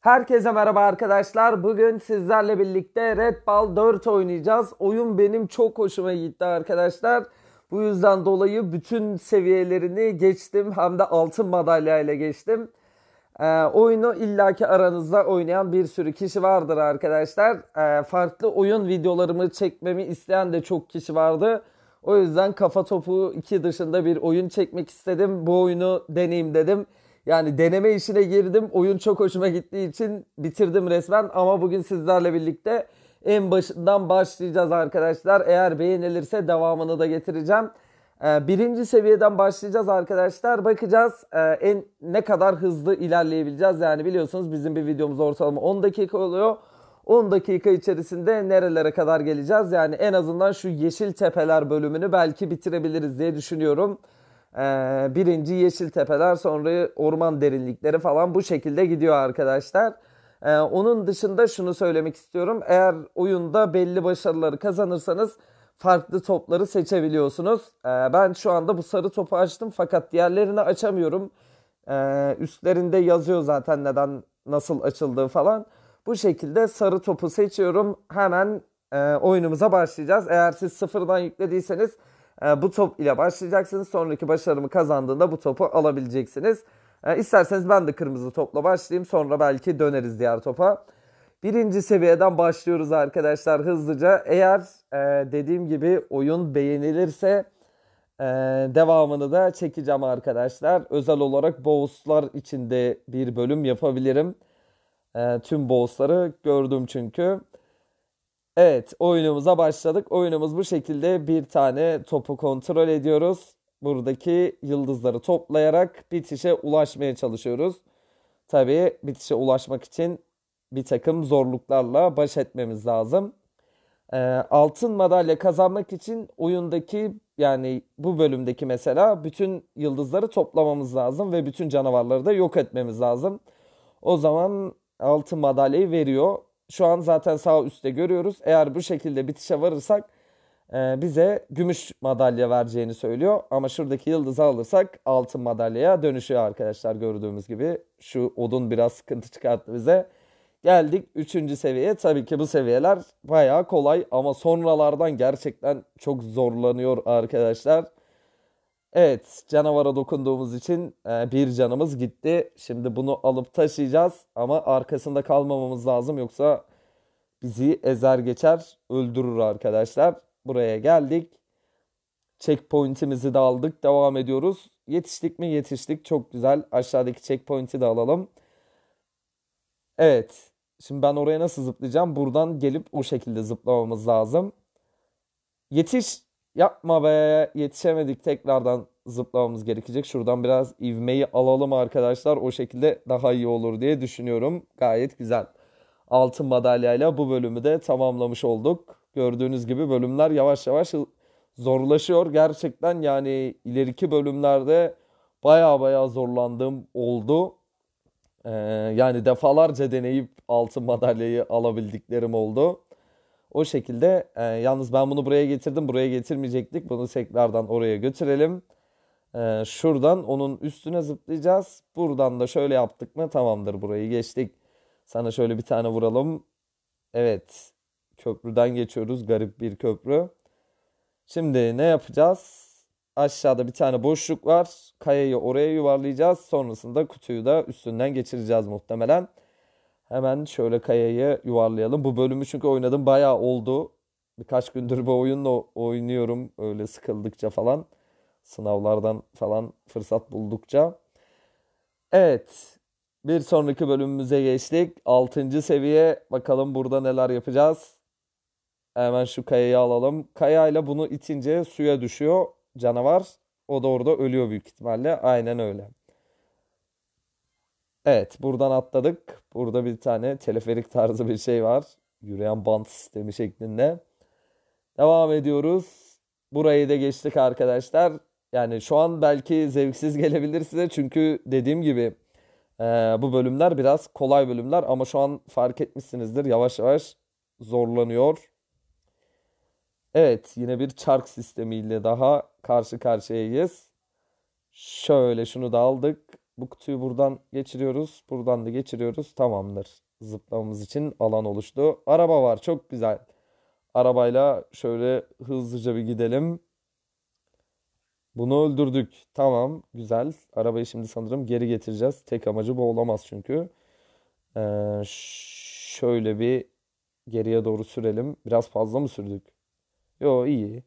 Herkese merhaba arkadaşlar. Bugün sizlerle birlikte Red Ball 4 oynayacağız. Oyun benim çok hoşuma gitti arkadaşlar. Bu yüzden dolayı bütün seviyelerini geçtim. Hem de altın madalya ile geçtim. Ee, oyunu illaki aranızda oynayan bir sürü kişi vardır arkadaşlar. Ee, farklı oyun videolarımı çekmemi isteyen de çok kişi vardı. O yüzden kafa topu 2 dışında bir oyun çekmek istedim. Bu oyunu deneyim dedim. Yani deneme işine girdim. Oyun çok hoşuma gittiği için bitirdim resmen. Ama bugün sizlerle birlikte en başından başlayacağız arkadaşlar. Eğer beğenilirse devamını da getireceğim. Ee, birinci seviyeden başlayacağız arkadaşlar. Bakacağız e, en ne kadar hızlı ilerleyebileceğiz. Yani biliyorsunuz bizim bir videomuz ortalama 10 dakika oluyor. 10 dakika içerisinde nerelere kadar geleceğiz? Yani en azından şu yeşil tepeler bölümünü belki bitirebiliriz diye düşünüyorum. Ee, birinci yeşil tepeler sonra orman derinlikleri falan bu şekilde gidiyor arkadaşlar. Ee, onun dışında şunu söylemek istiyorum. Eğer oyunda belli başarıları kazanırsanız farklı topları seçebiliyorsunuz. Ee, ben şu anda bu sarı topu açtım fakat diğerlerini açamıyorum. üstlerinde yazıyor zaten neden nasıl açıldığı falan. Bu şekilde sarı topu seçiyorum. Hemen e, oyunumuza başlayacağız. Eğer siz sıfırdan yüklediyseniz ee, bu top ile başlayacaksınız. Sonraki başarımı kazandığında bu topu alabileceksiniz. Ee, isterseniz ben de kırmızı topla başlayayım. Sonra belki döneriz diğer topa. Birinci seviyeden başlıyoruz arkadaşlar hızlıca. Eğer e, dediğim gibi oyun beğenilirse e, devamını da çekeceğim arkadaşlar. Özel olarak bosslar içinde bir bölüm yapabilirim. E, tüm bossları gördüm çünkü. Evet oyunumuza başladık. Oyunumuz bu şekilde bir tane topu kontrol ediyoruz. Buradaki yıldızları toplayarak bitişe ulaşmaya çalışıyoruz. Tabii bitişe ulaşmak için bir takım zorluklarla baş etmemiz lazım. Ee, altın madalya kazanmak için oyundaki yani bu bölümdeki mesela bütün yıldızları toplamamız lazım ve bütün canavarları da yok etmemiz lazım. O zaman altın madalyayı veriyor şu an zaten sağ üstte görüyoruz. Eğer bu şekilde bitişe varırsak e, bize gümüş madalya vereceğini söylüyor. Ama şuradaki yıldızı alırsak altın madalyaya dönüşüyor arkadaşlar gördüğümüz gibi. Şu odun biraz sıkıntı çıkarttı bize. Geldik 3. seviyeye. Tabii ki bu seviyeler bayağı kolay ama sonralardan gerçekten çok zorlanıyor arkadaşlar. Evet canavara dokunduğumuz için e, bir canımız gitti. Şimdi bunu alıp taşıyacağız ama arkasında kalmamamız lazım yoksa bizi ezer geçer öldürür arkadaşlar. Buraya geldik. Checkpoint'imizi de aldık devam ediyoruz. Yetiştik mi yetiştik çok güzel aşağıdaki checkpoint'i de alalım. Evet şimdi ben oraya nasıl zıplayacağım buradan gelip o şekilde zıplamamız lazım. Yetiş Yapma be yetişemedik tekrardan zıplamamız gerekecek. Şuradan biraz ivmeyi alalım arkadaşlar. O şekilde daha iyi olur diye düşünüyorum. Gayet güzel. Altın madalyayla bu bölümü de tamamlamış olduk. Gördüğünüz gibi bölümler yavaş yavaş zorlaşıyor. Gerçekten yani ileriki bölümlerde baya baya zorlandığım oldu. Ee, yani defalarca deneyip altın madalyayı alabildiklerim oldu. O şekilde e, yalnız ben bunu buraya getirdim buraya getirmeyecektik. Bunu tekrardan oraya götürelim. E, şuradan onun üstüne zıplayacağız. Buradan da şöyle yaptık mı tamamdır burayı geçtik. Sana şöyle bir tane vuralım. Evet köprüden geçiyoruz garip bir köprü. Şimdi ne yapacağız? Aşağıda bir tane boşluk var. Kayayı oraya yuvarlayacağız. Sonrasında kutuyu da üstünden geçireceğiz muhtemelen. Hemen şöyle kayayı yuvarlayalım. Bu bölümü çünkü oynadım bayağı oldu. Birkaç gündür bu oyunla oynuyorum öyle sıkıldıkça falan. Sınavlardan falan fırsat buldukça. Evet. Bir sonraki bölümümüze geçtik. 6. seviye. Bakalım burada neler yapacağız. Hemen şu kayayı alalım. Kaya ile bunu itince suya düşüyor canavar. O da orada ölüyor büyük ihtimalle. Aynen öyle. Evet buradan atladık. Burada bir tane teleferik tarzı bir şey var. Yürüyen bant sistemi şeklinde. Devam ediyoruz. Burayı da geçtik arkadaşlar. Yani şu an belki zevksiz gelebilir size. Çünkü dediğim gibi e, bu bölümler biraz kolay bölümler. Ama şu an fark etmişsinizdir. Yavaş yavaş zorlanıyor. Evet yine bir çark sistemiyle daha karşı karşıyayız. Şöyle şunu da aldık. Bu kutuyu buradan geçiriyoruz. Buradan da geçiriyoruz. Tamamdır. Zıplamamız için alan oluştu. Araba var. Çok güzel. Arabayla şöyle hızlıca bir gidelim. Bunu öldürdük. Tamam. Güzel. Arabayı şimdi sanırım geri getireceğiz. Tek amacı bu olamaz çünkü. Ee, şöyle bir geriye doğru sürelim. Biraz fazla mı sürdük? Yo iyi.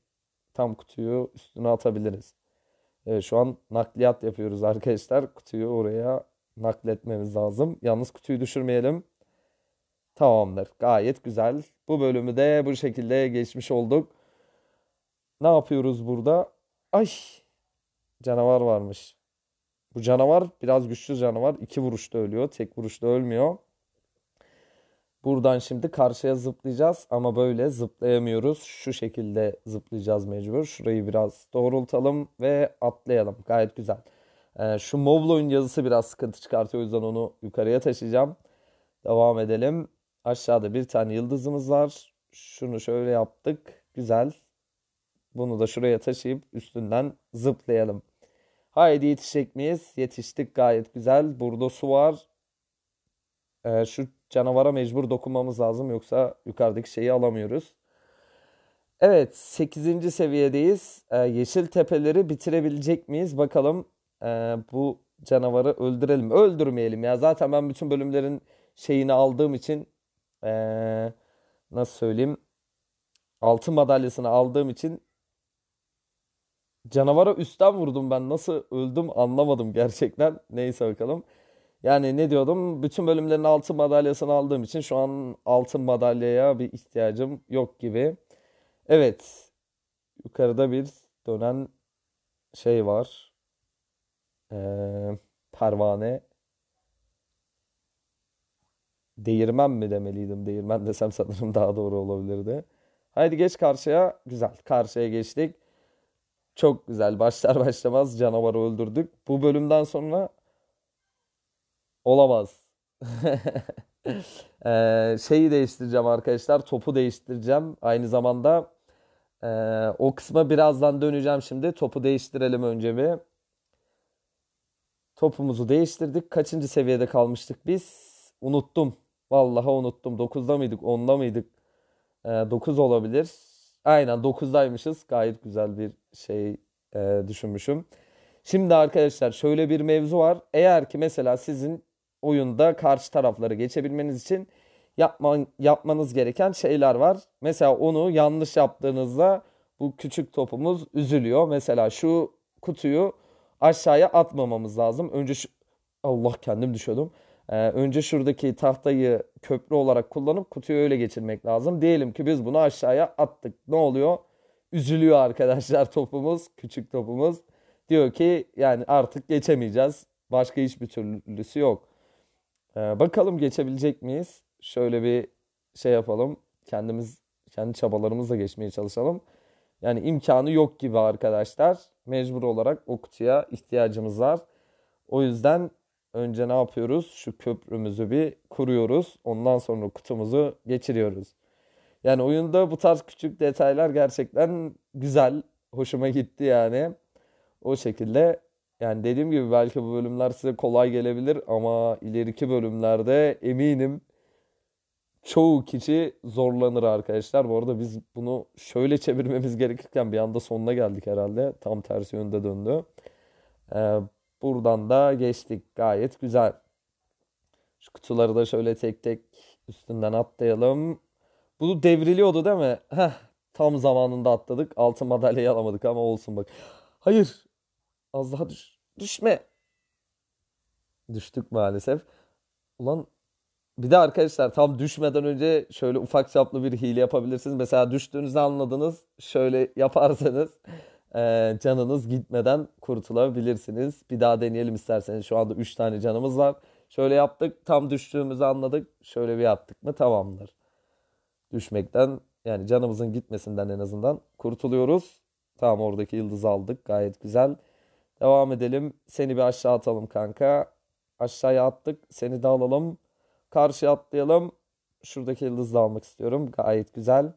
Tam kutuyu üstüne atabiliriz. E, şu an nakliyat yapıyoruz arkadaşlar. Kutuyu oraya nakletmemiz lazım. Yalnız kutuyu düşürmeyelim. Tamamdır. Gayet güzel. Bu bölümü de bu şekilde geçmiş olduk. Ne yapıyoruz burada? Ay! Canavar varmış. Bu canavar biraz güçlü canavar. İki vuruşta ölüyor. Tek vuruşta ölmüyor. Buradan şimdi karşıya zıplayacağız ama böyle zıplayamıyoruz. Şu şekilde zıplayacağız mecbur. Şurayı biraz doğrultalım ve atlayalım. Gayet güzel. Ee, şu Moblo'nun yazısı biraz sıkıntı çıkartıyor. O yüzden onu yukarıya taşıyacağım. Devam edelim. Aşağıda bir tane yıldızımız var. Şunu şöyle yaptık. Güzel. Bunu da şuraya taşıyıp üstünden zıplayalım. Haydi yetişecek miyiz? Yetiştik gayet güzel. Burada su var e, şu canavara mecbur dokunmamız lazım yoksa yukarıdaki şeyi alamıyoruz. Evet 8. seviyedeyiz. E, yeşil tepeleri bitirebilecek miyiz bakalım e, bu canavarı öldürelim. Öldürmeyelim ya zaten ben bütün bölümlerin şeyini aldığım için e, nasıl söyleyeyim altın madalyasını aldığım için Canavara üstten vurdum ben. Nasıl öldüm anlamadım gerçekten. Neyse bakalım. Yani ne diyordum? Bütün bölümlerin altın madalyasını aldığım için şu an altın madalyaya bir ihtiyacım yok gibi. Evet. Yukarıda bir dönen şey var. Ee, pervane. Değirmen mi demeliydim? Değirmen desem sanırım daha doğru olabilirdi. Haydi geç karşıya. Güzel. Karşıya geçtik. Çok güzel. Başlar başlamaz canavarı öldürdük. Bu bölümden sonra Olamaz. ee, şeyi değiştireceğim arkadaşlar. Topu değiştireceğim. Aynı zamanda e, o kısma birazdan döneceğim şimdi. Topu değiştirelim önce bir. Topumuzu değiştirdik. Kaçıncı seviyede kalmıştık biz? Unuttum. Vallahi unuttum. 9'da mıydık? 10'da mıydık? E, 9 olabilir. Aynen 9'daymışız. Gayet güzel bir şey e, düşünmüşüm. Şimdi arkadaşlar şöyle bir mevzu var. Eğer ki mesela sizin oyunda karşı tarafları geçebilmeniz için yapman, yapmanız gereken şeyler var. Mesela onu yanlış yaptığınızda bu küçük topumuz üzülüyor. Mesela şu kutuyu aşağıya atmamamız lazım. Önce şu... Allah kendim düşüyordum. Ee, önce şuradaki tahtayı köprü olarak kullanıp kutuyu öyle geçirmek lazım. Diyelim ki biz bunu aşağıya attık. Ne oluyor? Üzülüyor arkadaşlar topumuz, küçük topumuz. Diyor ki yani artık geçemeyeceğiz. Başka hiçbir türlüsü yok. Ee, bakalım geçebilecek miyiz? Şöyle bir şey yapalım. Kendimiz kendi çabalarımızla geçmeye çalışalım. Yani imkanı yok gibi arkadaşlar. Mecbur olarak o kutuya ihtiyacımız var. O yüzden önce ne yapıyoruz? Şu köprümüzü bir kuruyoruz. Ondan sonra kutumuzu geçiriyoruz. Yani oyunda bu tarz küçük detaylar gerçekten güzel. Hoşuma gitti yani. O şekilde yani dediğim gibi belki bu bölümler size kolay gelebilir ama ileriki bölümlerde eminim çoğu kişi zorlanır arkadaşlar. Bu arada biz bunu şöyle çevirmemiz gerekirken bir anda sonuna geldik herhalde. Tam tersi yönde döndü. Ee, buradan da geçtik gayet güzel. Şu kutuları da şöyle tek tek üstünden atlayalım. Bu devriliyordu değil mi? Heh, tam zamanında atladık. Altın madalyayı alamadık ama olsun bak. Hayır Az daha düş. Düşme. Düştük maalesef. Ulan bir de arkadaşlar tam düşmeden önce şöyle ufak çaplı bir hile yapabilirsiniz. Mesela düştüğünüzü anladınız. Şöyle yaparsanız e, canınız gitmeden kurtulabilirsiniz. Bir daha deneyelim isterseniz. Şu anda 3 tane canımız var. Şöyle yaptık tam düştüğümüzü anladık. Şöyle bir yaptık mı tamamdır. Düşmekten yani canımızın gitmesinden en azından kurtuluyoruz. Tamam oradaki yıldızı aldık gayet güzel. Devam edelim. Seni bir aşağı atalım kanka. Aşağıya attık. Seni de alalım. Karşıya atlayalım. Şuradaki yıldızı da almak istiyorum. Gayet güzel.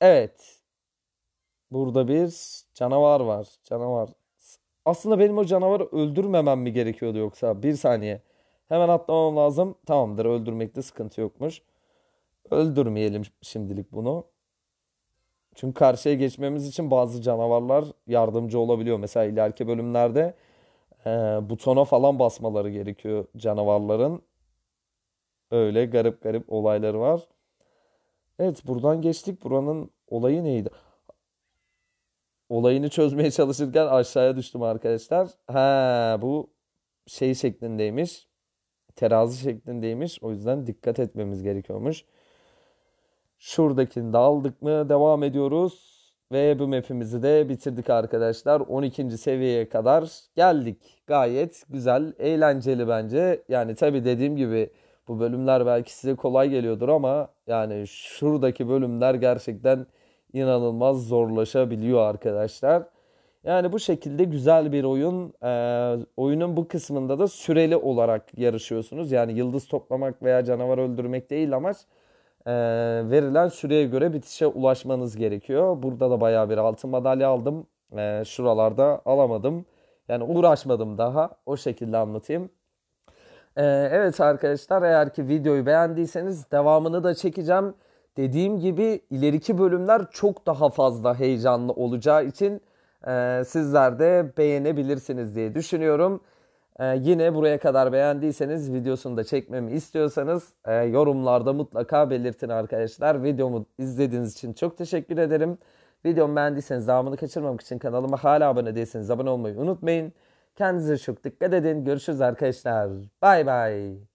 Evet. Burada bir canavar var. Canavar. Aslında benim o canavarı öldürmemem mi gerekiyordu yoksa? Bir saniye. Hemen atlamam lazım. Tamamdır öldürmekte sıkıntı yokmuş. Öldürmeyelim şimdilik bunu. Çünkü karşıya geçmemiz için bazı canavarlar yardımcı olabiliyor. Mesela ileriki bölümlerde e, butona falan basmaları gerekiyor canavarların. Öyle garip garip olayları var. Evet buradan geçtik. Buranın olayı neydi? Olayını çözmeye çalışırken aşağıya düştüm arkadaşlar. Ha bu şey şeklindeymiş. Terazi şeklindeymiş. O yüzden dikkat etmemiz gerekiyormuş. Şuradakini de aldık mı devam ediyoruz. Ve bu map'imizi de bitirdik arkadaşlar. 12. seviyeye kadar geldik. Gayet güzel, eğlenceli bence. Yani tabi dediğim gibi bu bölümler belki size kolay geliyordur ama yani şuradaki bölümler gerçekten inanılmaz zorlaşabiliyor arkadaşlar. Yani bu şekilde güzel bir oyun. Ee, oyunun bu kısmında da süreli olarak yarışıyorsunuz. Yani yıldız toplamak veya canavar öldürmek değil amaç e, verilen süreye göre bitişe ulaşmanız gerekiyor. Burada da baya bir altın madalya aldım. E, şuralarda alamadım. Yani uğraşmadım daha. O şekilde anlatayım. E, evet arkadaşlar eğer ki videoyu beğendiyseniz devamını da çekeceğim. Dediğim gibi ileriki bölümler çok daha fazla heyecanlı olacağı için e, sizler de beğenebilirsiniz diye düşünüyorum. Ee, yine buraya kadar beğendiyseniz videosunu da çekmemi istiyorsanız e, yorumlarda mutlaka belirtin arkadaşlar. Videomu izlediğiniz için çok teşekkür ederim. Videomu beğendiyseniz devamını kaçırmamak için kanalıma hala abone değilseniz abone olmayı unutmayın. Kendinize çok dikkat edin. Görüşürüz arkadaşlar. Bay bay.